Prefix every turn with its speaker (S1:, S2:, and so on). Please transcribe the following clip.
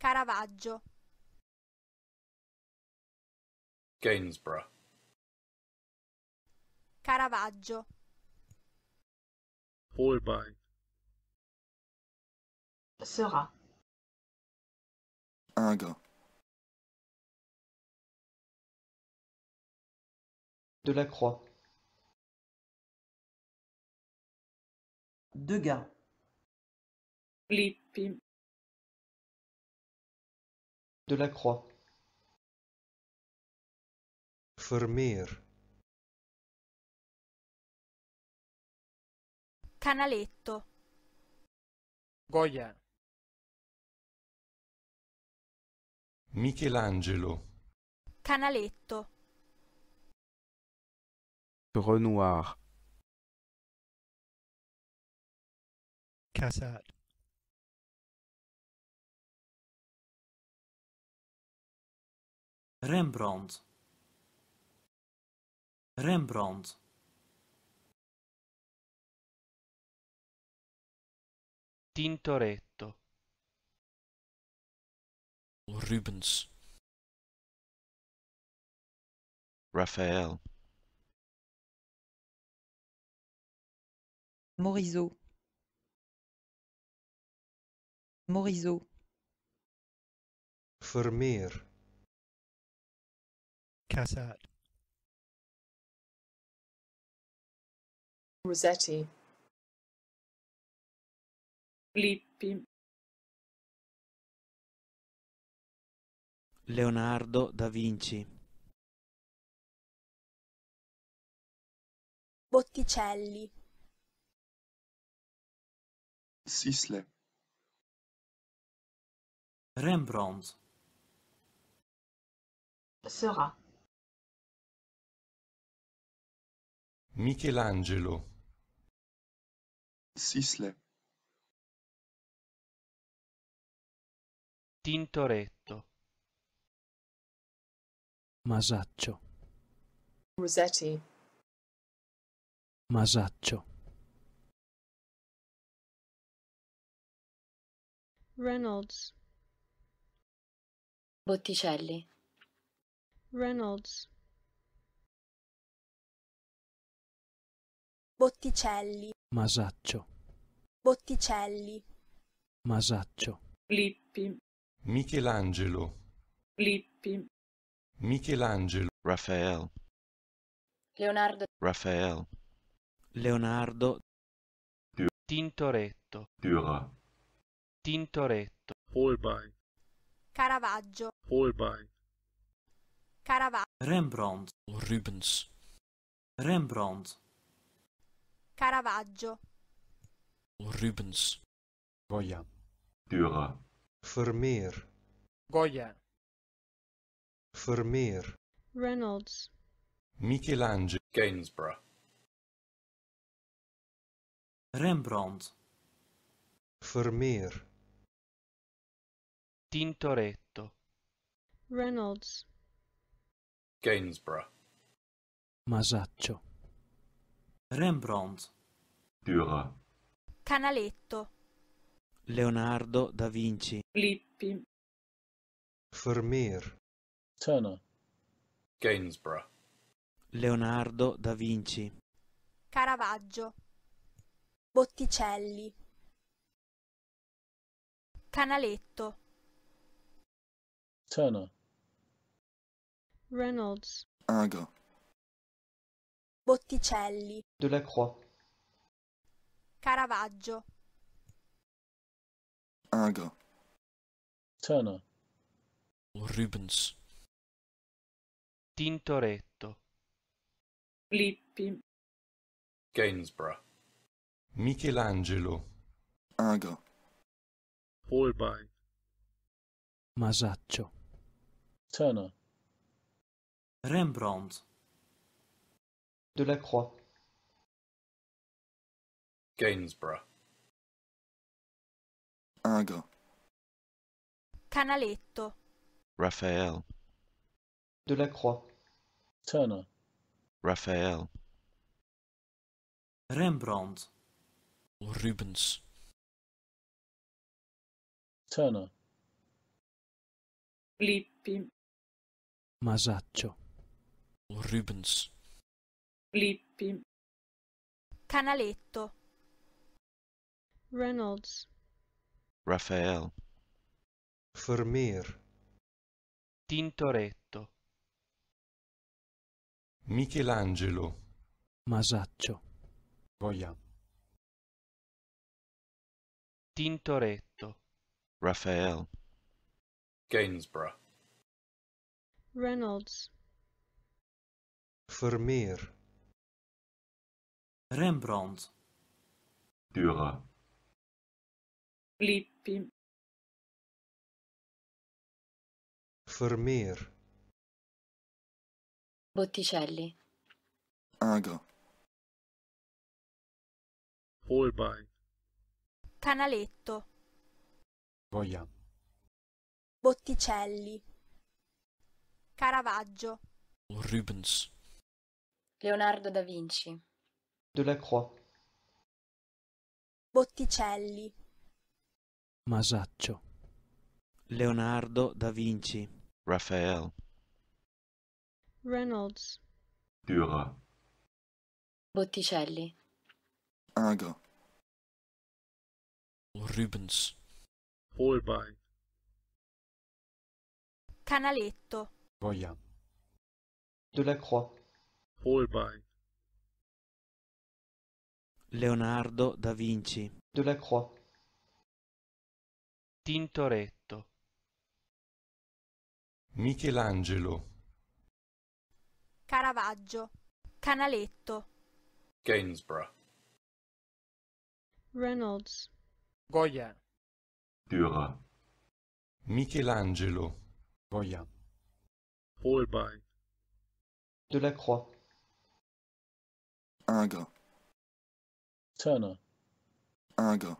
S1: Caravaggio
S2: Gainsborough
S1: Caravaggio
S2: Holbein Sera la Croix. Degas Lippi delacroix Vermeer Canaletto Goya Michelangelo Canaletto Renoir Casal Rembrandt Rembrandt Tintoretto Rubens Raphael Morisot Morisot Vermeer Cassatt Rossetti Lippi Leonardo da Vinci Botticelli Sisle Rembrandt Sera Michelangelo Sisle Tintoretto Masaccio Rossetti Masaccio Reynolds Botticelli
S1: Reynolds Botticelli.
S2: Masaccio.
S1: Botticelli.
S2: Masaccio.
S1: Lippi.
S2: Michelangelo.
S1: Lippi. Michelangelo. Raffaele. Leonardo. Raffaele. Leonardo. Tintoretto. Dürer.
S2: Tintoretto. Holbein.
S1: Caravaggio. Holbein. Caravaggio. Rembrandt. Rubens. Rembrandt. Caravaggio Rubens Goya
S2: Dürer Vermeer Goya Vermeer Reynolds Michelangelo Gainsborough Rembrandt Vermeer Tintoretto Reynolds Gainsborough
S1: Masaccio Rembrandt Dürer Canaletto Leonardo da Vinci Lippi Vermeer Turner
S2: Gainsborough
S1: Leonardo da Vinci Caravaggio Botticelli Canaletto Turner Reynolds Agro Botticelli. Croix. Caravaggio.
S2: Ingres. Turner. Rubens. Tintoretto. Lippi. Gainsborough. Michelangelo. Ingres. Holbein. Masaccio. Turner. Rembrandt. De la Croix. Gainsborough. Ingres.
S1: Canaletto.
S2: Raphael. Croix. Turner. Raphael. Rembrandt. Rubens. Turner. Lippi. Masaccio. Rubens.
S1: lippi Canaletto Reynolds
S2: Raphael Vermeer Tintoretto Michelangelo Masaccio Goya Tintoretto Raphael Gainsborough Reynolds Vermeer rembrandt dürer lippi Vermeer
S1: Botticelli
S2: Agro Holbein
S1: Canaletto Voglia. Botticelli Caravaggio
S2: Rubens
S1: Leonardo da Vinci delacroix Botticelli Masaccio Leonardo da Vinci Raphael Reynolds Dura. Botticelli
S2: Ingres Rubens Holbein
S1: Canaletto
S2: Goya Delacroix Holbein Leonardo da Vinci De la Croix. Tintoretto Michelangelo
S1: Caravaggio Canaletto
S2: Gainsborough
S1: Reynolds
S2: Goya Dürer Michelangelo Goya Holbein De la Croix. Ingres Turner. I go.